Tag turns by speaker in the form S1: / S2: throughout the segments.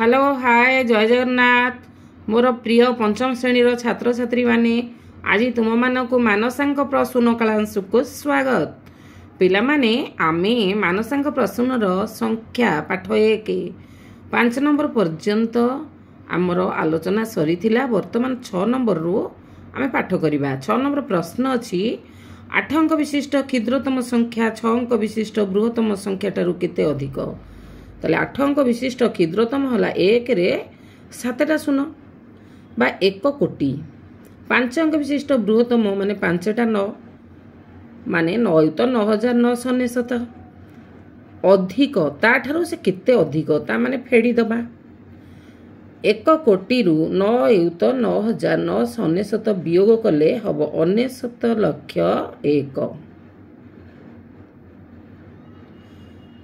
S1: hello hi ଜୟ ଜଗନ୍ନାଥ ମୋର ପ୍ରିୟ ପଞ୍ଚମ ଶ୍ରେଣୀର ଛାତ୍ରଛାତ୍ରୀମାନେ ଆଜି ତୁମମାନଙ୍କୁ ମାନସାଙ୍କ ପ୍ରସୂନ କଳାଂଶକୁ ସ୍ୱାଗତ ପିଲାମାନେ ଆମେ ମାନସାଙ୍କ ପ୍ରସୂନର ସଂଖ୍ୟା ପାଠ ଏକ ପାଞ୍ଚ ନମ୍ବର ପର୍ଯ୍ୟନ୍ତ ଆମର ଆଲୋଚନା ସରିଥିଲା ବର୍ତ୍ତମାନ ଛଅ ନମ୍ବରରୁ ଆମେ ପାଠ କରିବା ଛଅ ନମ୍ବର ପ୍ରଶ୍ନ ଅଛି ଆଠ ଅଙ୍କ ବିଶିଷ୍ଟ କ୍ଷୁଦ୍ରତମ ସଂଖ୍ୟା ଛଅ ଅଙ୍କ ବିଶିଷ୍ଟ ବୃହତ୍ତମ ସଂଖ୍ୟାଠାରୁ କେତେ ଅଧିକ ତାହେଲେ ଆଠ ଅଙ୍କ ବିଶିଷ୍ଟ କ୍ଷୁଦ୍ରତମ ହେଲା ଏକରେ ସାତଟା ଶୂନ ବା ଏକ କୋଟି ପାଞ୍ଚ ଅଙ୍କ ବିଶିଷ୍ଟ ବୃହତ୍ତମ ମାନେ ପାଞ୍ଚଟା ନଅ ମାନେ ନଈ ତ ନଅ ହଜାର ନଅଶହ ଅନେଶତ ଅଧିକ ତାଠାରୁ ସେ କେତେ ଅଧିକ ତା ମାନେ ଫେଡ଼ିଦେବା ଏକ କୋଟିରୁ ନ ୟୁତ ନଅ ହଜାର ନଅଶହ ଅନେଶତ ବିୟୋଗ କଲେ ହେବ ଅନେଶତ ଲକ୍ଷ ଏକ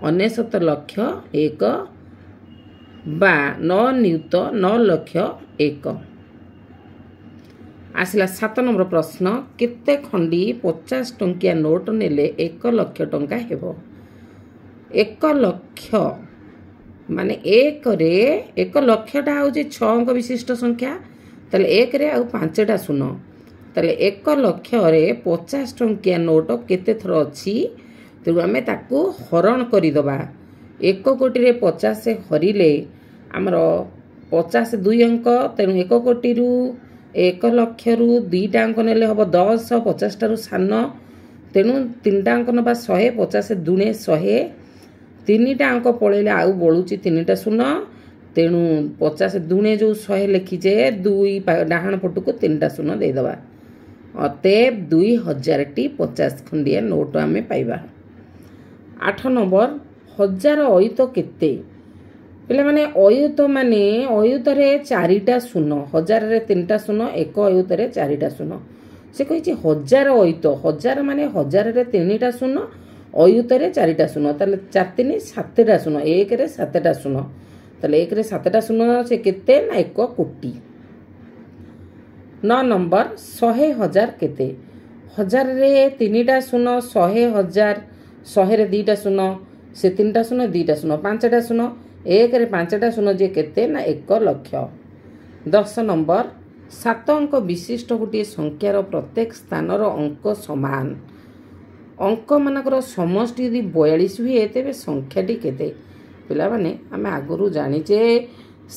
S1: ଅନେଶତ ଲକ୍ଷ ଏକ ବା ନଅ ନିୟୁତ ନଅ ଲକ୍ଷ ଏକ ଆସିଲା ସାତ ନମ୍ବର ପ୍ରଶ୍ନ କେତେ ଖଣ୍ଡି ପଚାଶ ଟଙ୍କିଆ ନୋଟ୍ ନେଲେ ଏକ ଲକ୍ଷ ଟଙ୍କା ହେବ ଏକ ଲକ୍ଷ ମାନେ ଏକରେ ଏକ ଲକ୍ଷଟା ହେଉଛି ଛଅ ଅଙ୍କ ବିଶିଷ୍ଟ ସଂଖ୍ୟା ତାହେଲେ ଏକରେ ଆଉ ପାଞ୍ଚଟା ଶୂନ ତାହେଲେ ଏକ ଲକ୍ଷରେ ପଚାଶ ଟଙ୍କିଆ ନୋଟ୍ କେତେ ଥର ଅଛି ତେଣୁ ଆମେ ତାକୁ ହରଣ କରିଦେବା ଏକ କୋଟିରେ ପଚାଶ ହରିଲେ ଆମର ପଚାଶ ଦୁଇ ଅଙ୍କ ତେଣୁ ଏକ କୋଟିରୁ ଏକ ଲକ୍ଷରୁ ଦୁଇଟା ଅଙ୍କ ନେଲେ ହେବ ଦଶ ପଚାଶଟାରୁ ସାନ ତେଣୁ ତିନିଟା ଅଙ୍କ ନେବା ଶହେ ପଚାଶ ଦୁଣେ ଶହେ ତିନିଟା ଅଙ୍କ ପଳେଇଲେ ଆଉ ବଳୁଛି ତିନିଟା ଶୂନ ତେଣୁ ପଚାଶ ଦୁଣେ ଯେଉଁ ଶହେ ଲେଖିଛେ ଦୁଇ ଡାହାଣ ପଟକୁ ତିନିଟା ଶୂନ ଦେଇଦେବା ଅତେବ ଦୁଇ ହଜାରଟି ପଚାଶ ଖଣ୍ଡିଆ ନୋଟ୍ ଆମେ ପାଇବା ଆଠ ନମ୍ବର ହଜାର ଅୟୁତ କେତେ ପିଲାମାନେ ଅୟୁତ ମାନେ ଅୟୁତରେ ଚାରିଟା ଶୂନ ହଜାରରେ ତିନିଟା ଶୂନ ଏକ ଅୟୁତରେ ଚାରିଟା ଶୂନ ସେ କହିଛି ହଜାର ଅୟୁତ ହଜାର ମାନେ ହଜାରରେ ତିନିଟା ଶୂନ ଅୟୁତରେ ଚାରିଟା ଶୂନ ତାହେଲେ ଚାରିତିନି ସାତଟା ଶୂନ ଏକରେ ସାତଟା ଶୂନ ତାହେଲେ ଏକରେ ସାତଟା ଶୂନ ସେ କେତେ ନା ଏକ କୋଟି ନଅ ନମ୍ବର ଶହେ ହଜାର କେତେ ହଜାରରେ ତିନିଟା ଶୂନ ଶହେ ହଜାର ଶହେରେ ଦୁଇଟା ଶୂନ ସେ ତିନିଟା ଶୂନ ଦୁଇଟା ଶୂନ ପାଞ୍ଚଟା ଶୂନ ଏକରେ ପାଞ୍ଚଟା ଶୂନ ଯେ କେତେ ନା ଏକ ଲକ୍ଷ ଦଶ ନମ୍ବର ସାତ ଅଙ୍କ ବିଶିଷ୍ଟ ଗୋଟିଏ ସଂଖ୍ୟାର ପ୍ରତ୍ୟେକ ସ୍ଥାନର ଅଙ୍କ ସମାନ ଅଙ୍କମାନଙ୍କର ସମଷ୍ଟି ଯଦି ବୟାଳିଶ ହୁଏ ତେବେ ସଂଖ୍ୟାଟି କେତେ ପିଲାମାନେ ଆମେ ଆଗରୁ ଜାଣିଛେ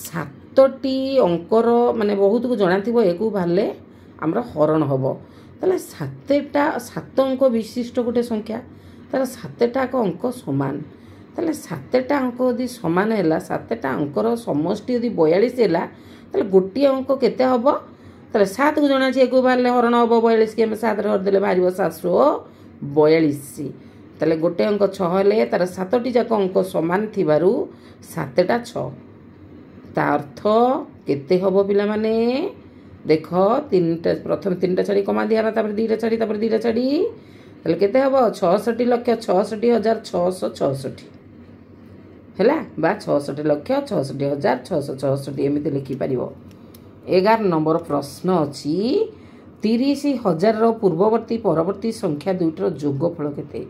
S1: ସାତଟି ଅଙ୍କର ମାନେ ବହୁତକୁ ଜଣାଥିବ ଏକୁ ବାହାରିଲେ ଆମର ହରଣ ହେବ ତାହେଲେ ସାତଟା ସାତ ଅଙ୍କ ବିଶିଷ୍ଟ ଗୋଟେ ସଂଖ୍ୟା ତାହେଲେ ସାତଟାକ ଅଙ୍କ ସମାନ ତାହେଲେ ସାତଟା ଅଙ୍କ ଯଦି ସମାନ ହେଲା ସାତଟା ଅଙ୍କର ସମଷ୍ଟି ଯଦି ବୟାଳିଶ ହେଲା ତାହେଲେ ଗୋଟିଏ ଅଙ୍କ କେତେ ହେବ ତାହେଲେ ସାତକୁ ଜଣା ଅଛି ଏକୁ ବାହାରିଲେ ହରଣ ହେବ ବୟାଳିଶକି ଆମେ ସାତରେ ହରିଦେଲେ ବାହାରିବ ସାତଶହ ବୟାଳିଶ ତାହେଲେ ଗୋଟେ ଅଙ୍କ ଛଅ ହେଲେ ତା'ର ସାତଟି ଯାକ ଅଙ୍କ ସମାନ ଥିବାରୁ ସାତଟା ଛଅ ତା ଅର୍ଥ କେତେ ହେବ ପିଲାମାନେ ଦେଖ ତିନିଟା ପ୍ରଥମେ ତିନିଟା ଛାଡ଼ି କମା ଦିଆହେଲା ତାପରେ ଦୁଇଟା ଛାଡ଼ି ତାପରେ ଦୁଇଟା ଛାଡ଼ି ତାହେଲେ କେତେ ହେବ ଛଅଷଠି ଲକ୍ଷ ଛଅଷଠି ହଜାର ଛଅଶହ ଛଅଷଠି ହେଲା ବା ଛଅଷଠି ଲକ୍ଷ ଛଅଷଠି ହଜାର ଛଅଶହ ଛଅଷଠି ଏମିତି ଲେଖିପାରିବ ଏଗାର ନମ୍ବର ପ୍ରଶ୍ନ ଅଛି ତିରିଶ ହଜାରର ପୂର୍ବବର୍ତ୍ତୀ ପରବର୍ତ୍ତୀ ସଂଖ୍ୟା ଦୁଇଟିର ଯୋଗଫଳ କେତେ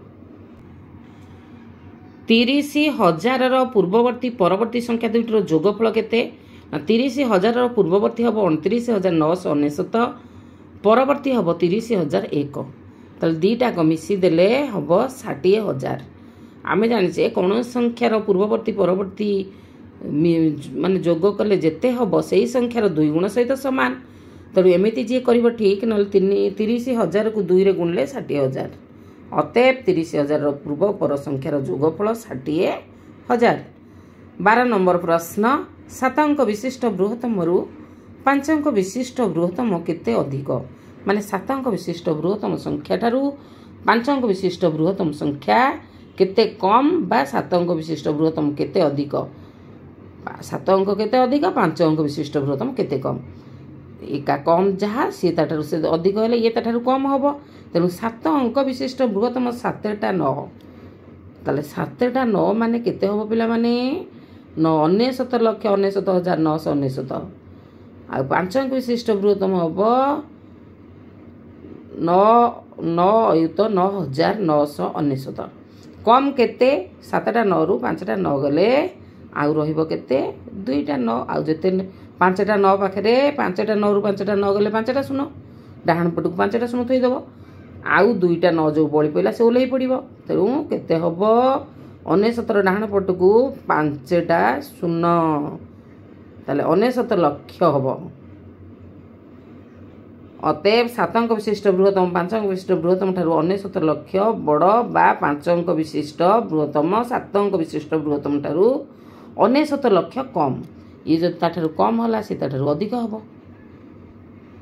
S1: ତିରିଶ ହଜାରର ପୂର୍ବବର୍ତ୍ତୀ ପରବର୍ତ୍ତୀ ସଂଖ୍ୟା ଦୁଇଟିର ଯୋଗଫଳ କେତେ ତିରିଶ ହଜାରର ପୂର୍ବବର୍ତ୍ତୀ ହେବ ଅଣତିରିଶ ହଜାର ନଅଶହ ଅନେଶତ ପରବର୍ତ୍ତୀ ହେବ ତିରିଶ ହଜାର ଏକ ତାହେଲେ ଦୁଇଟାକ ମିଶିଦେଲେ ହେବ ଷାଠିଏ ହଜାର ଆମେ ଜାଣିଛେ କୌଣସି ସଂଖ୍ୟାର ପୂର୍ବବର୍ତ୍ତୀ ପରବର୍ତ୍ତୀ ମାନେ ଯୋଗ କଲେ ଯେତେ ହେବ ସେହି ସଂଖ୍ୟାର ଦୁଇ ଗୁଣ ସହିତ ସମାନ ତେଣୁ ଏମିତି ଯିଏ କରିବ ଠିକ୍ ନହେଲେ ତିନି ତିରିଶ ହଜାରକୁ ଦୁଇରେ ଗୁଣିଲେ ଷାଠିଏ ହଜାର ଅତେବ ତିରିଶ ହଜାରର ପୂର୍ବ ପର ସଂଖ୍ୟାର ଯୋଗଫଳ ଷାଠିଏ ହଜାର ବାର ନମ୍ବର ପ୍ରଶ୍ନ ସାତ ଅଙ୍କ ବିଶିଷ୍ଟ ବୃହତ୍ତମରୁ ପାଞ୍ଚ ଅଙ୍କ ବିଶିଷ୍ଟ ବୃହତ୍ତମ କେତେ ଅଧିକ ମାନେ ସାତ ଅଙ୍କ ବିଶିଷ୍ଟ ବୃହତ୍ତମ ସଂଖ୍ୟାଠାରୁ ପାଞ୍ଚ ଅଙ୍କ ବିଶିଷ୍ଟ ବୃହତ୍ତମ ସଂଖ୍ୟା କେତେ କମ୍ ବା ସାତ ଅଙ୍କ ବିଶିଷ୍ଟ ବୃହତ୍ତମ କେତେ ଅଧିକ ସାତ ଅଙ୍କ କେତେ ଅଧିକ ପାଞ୍ଚ ଅଙ୍କ ବିଶିଷ୍ଟ ବୃହତ୍ତମ କେତେ କମ୍ ଏକା କମ୍ ଯାହା ସିଏ ତା'ଠାରୁ ସେ ଅଧିକ ହେଲେ ଇଏ ତା'ଠାରୁ କମ୍ ହେବ ତେଣୁ ସାତ ଅଙ୍କ ବିଶିଷ୍ଟ ବୃହତ୍ତମ ସାତଟା ନଅ ତାହେଲେ ସାତଟା ନଅ ମାନେ କେତେ ହେବ ପିଲାମାନେ ନଅ ଅନେଶତ ଲକ୍ଷ ଅନେଶତ ହଜାର ନଅଶହ ଅନେଶତ ଆଉ ପାଞ୍ଚ ଅଙ୍କ ବିଶିଷ୍ଟ ବୃହତ୍ତମ ହେବ ନଅ ଅୟୁତ ନଅ ହଜାର ନଅଶହ ଅନେଶ୍ୱତ କମ୍ କେତେ ସାତଟା ନଅରୁ ପାଞ୍ଚଟା ନଅ ଗଲେ ଆଉ ରହିବ କେତେ ଦୁଇଟା ନଅ ଆଉ ଯେତେ ପାଞ୍ଚଟା ନଅ ପାଖରେ ପାଞ୍ଚଟା ନଅରୁ ପାଞ୍ଚଟା ନ ଗଲେ ପାଞ୍ଚଟା ଶୂନ ଡାହାଣ ପଟକୁ ପାଞ୍ଚଟା ଶୂନ ଥୋଇଦେବ ଆଉ ଦୁଇଟା ନଅ ଯେଉଁ ବଳି ପଡ଼ିଲା ସେ ଓହ୍ଲେଇ ପଡ଼ିବ ତେଣୁ କେତେ ହେବ ଅନେଶ୍ୱତର ଡାହାଣ ପଟକୁ ପାଞ୍ଚଟା ଶୂନ ତାହେଲେ ଅନେଶ୍ୱତ ଲକ୍ଷ ହେବ ଅତେବ ସାତ ଅଙ୍କ ବିଶିଷ୍ଟ ବୃହତ୍ତମ ପାଞ୍ଚ ଅଙ୍କ ବିଶିଷ୍ଟ ବୃହତ୍ତମ ଠାରୁ ଅନେଶତ ଲକ୍ଷ ବଡ଼ ବା ପାଞ୍ଚ ଅଙ୍କ ବିଶିଷ୍ଟ ବୃହତ୍ତମ ସାତ ଅଙ୍କ ବିଶିଷ୍ଟ ବୃହତ୍ତମ ଠାରୁ ଅନେଶତ ଲକ୍ଷ କମ୍ ଇଏ ଯଦି ତାଠାରୁ କମ୍ ହେଲା ସେ ତାଠାରୁ ଅଧିକ ହେବ